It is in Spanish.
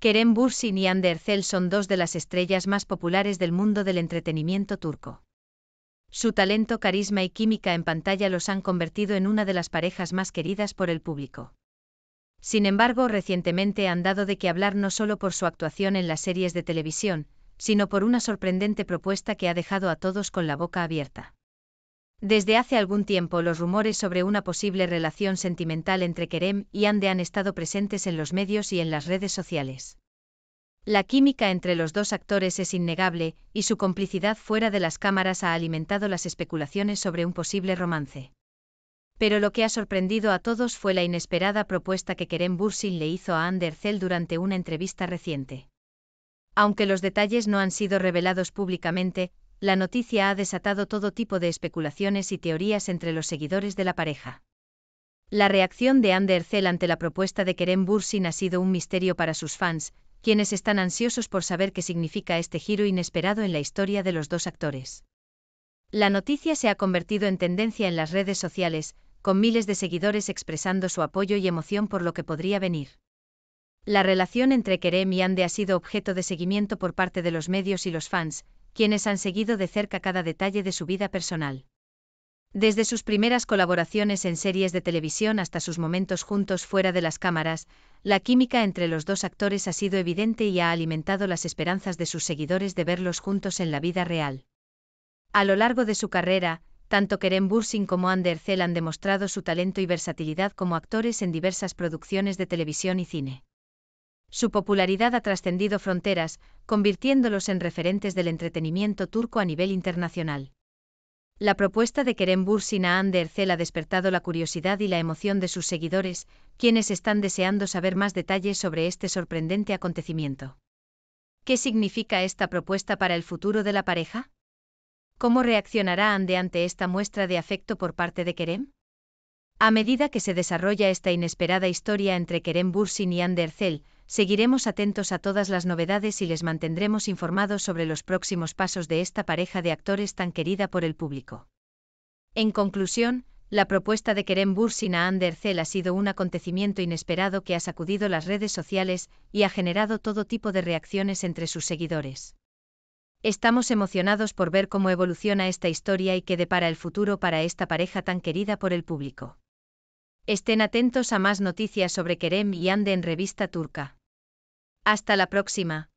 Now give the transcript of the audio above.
Kerem Bursin y Zell son dos de las estrellas más populares del mundo del entretenimiento turco. Su talento, carisma y química en pantalla los han convertido en una de las parejas más queridas por el público. Sin embargo, recientemente han dado de qué hablar no solo por su actuación en las series de televisión, sino por una sorprendente propuesta que ha dejado a todos con la boca abierta. Desde hace algún tiempo los rumores sobre una posible relación sentimental entre Kerem y Ande han estado presentes en los medios y en las redes sociales. La química entre los dos actores es innegable, y su complicidad fuera de las cámaras ha alimentado las especulaciones sobre un posible romance. Pero lo que ha sorprendido a todos fue la inesperada propuesta que Kerem Bursin le hizo a Zell durante una entrevista reciente. Aunque los detalles no han sido revelados públicamente, la noticia ha desatado todo tipo de especulaciones y teorías entre los seguidores de la pareja. La reacción de Ander ante la propuesta de Kerem Bursin ha sido un misterio para sus fans, quienes están ansiosos por saber qué significa este giro inesperado en la historia de los dos actores. La noticia se ha convertido en tendencia en las redes sociales, con miles de seguidores expresando su apoyo y emoción por lo que podría venir. La relación entre Kerem y Ande ha sido objeto de seguimiento por parte de los medios y los fans, quienes han seguido de cerca cada detalle de su vida personal. Desde sus primeras colaboraciones en series de televisión hasta sus momentos juntos fuera de las cámaras, la química entre los dos actores ha sido evidente y ha alimentado las esperanzas de sus seguidores de verlos juntos en la vida real. A lo largo de su carrera, tanto Kerem Bursing como Ander Zell han demostrado su talento y versatilidad como actores en diversas producciones de televisión y cine. Su popularidad ha trascendido fronteras, convirtiéndolos en referentes del entretenimiento turco a nivel internacional. La propuesta de Kerem Bursin a Anderzel ha despertado la curiosidad y la emoción de sus seguidores, quienes están deseando saber más detalles sobre este sorprendente acontecimiento. ¿Qué significa esta propuesta para el futuro de la pareja? ¿Cómo reaccionará Ande ante esta muestra de afecto por parte de Kerem? A medida que se desarrolla esta inesperada historia entre Kerem Bursin y Ander seguiremos atentos a todas las novedades y les mantendremos informados sobre los próximos pasos de esta pareja de actores tan querida por el público. En conclusión, la propuesta de Kerem Bursin a Hande ha sido un acontecimiento inesperado que ha sacudido las redes sociales y ha generado todo tipo de reacciones entre sus seguidores. Estamos emocionados por ver cómo evoluciona esta historia y qué depara el futuro para esta pareja tan querida por el público. Estén atentos a más noticias sobre Kerem y Ande en Revista Turca. Hasta la próxima.